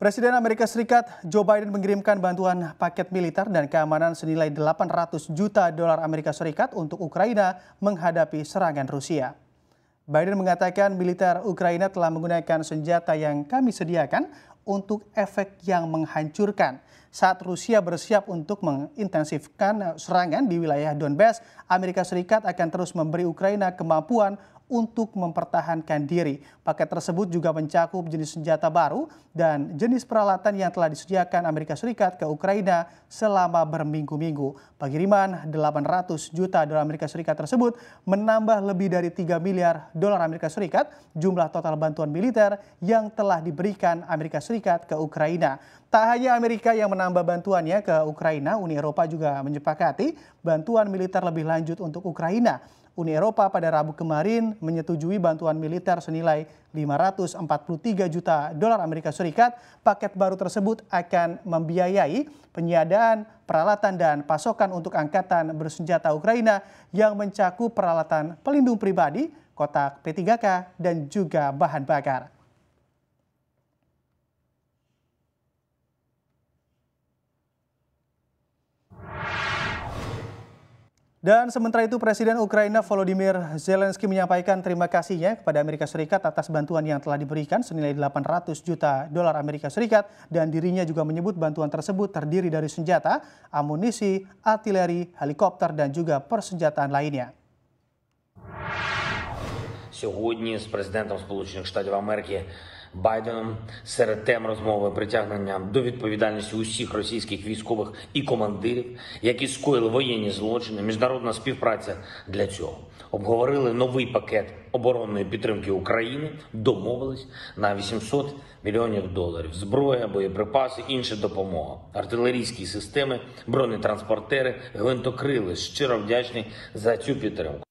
Presiden Amerika Serikat Joe Biden mengirimkan bantuan paket militer dan keamanan senilai 800 juta dolar Amerika Serikat untuk Ukraina menghadapi serangan Rusia. Biden mengatakan militer Ukraina telah menggunakan senjata yang kami sediakan untuk efek yang menghancurkan. Saat Rusia bersiap untuk mengintensifkan serangan di wilayah Donbass, Amerika Serikat akan terus memberi Ukraina kemampuan untuk mempertahankan diri. Paket tersebut juga mencakup jenis senjata baru dan jenis peralatan yang telah disediakan Amerika Serikat ke Ukraina selama berminggu-minggu. Pengiriman 800 juta dolar Amerika Serikat tersebut menambah lebih dari 3 miliar dolar Amerika Serikat jumlah total bantuan militer yang telah diberikan Amerika Serikat ke Ukraina. Tak hanya Amerika yang menambah bantuannya ke Ukraina, Uni Eropa juga menyepakati bantuan militer lebih lanjut untuk Ukraina. Uni Eropa pada Rabu kemarin menyetujui bantuan militer senilai 543 juta dolar Amerika Serikat. Paket baru tersebut akan membiayai penyiadaan peralatan dan pasokan untuk angkatan bersenjata Ukraina yang mencakup peralatan pelindung pribadi, kotak P3K, dan juga bahan bakar. Dan sementara itu Presiden Ukraina Volodymyr Zelensky menyampaikan terima kasihnya kepada Amerika Serikat atas bantuan yang telah diberikan senilai 800 juta dolar Amerika Serikat dan dirinya juga menyebut bantuan tersebut terdiri dari senjata, amunisi, artileri, helikopter dan juga persenjataan lainnya. Сьогодні з президентом Сполучених Штатів Америки Байденом серед тем розмови притягнення до відповідальності усіх російських військових і командирів, які скоїли воєнні злочини, міжнародна співпраця для цього. Обговорили новий пакет оборонної підтримки України, домовились на 800 мільйонів доларів. Зброя, боєприпаси, інша допомога, артилерійські системи, бронетранспортери, гвинтокрили. Щиро вдячний за цю підтримку.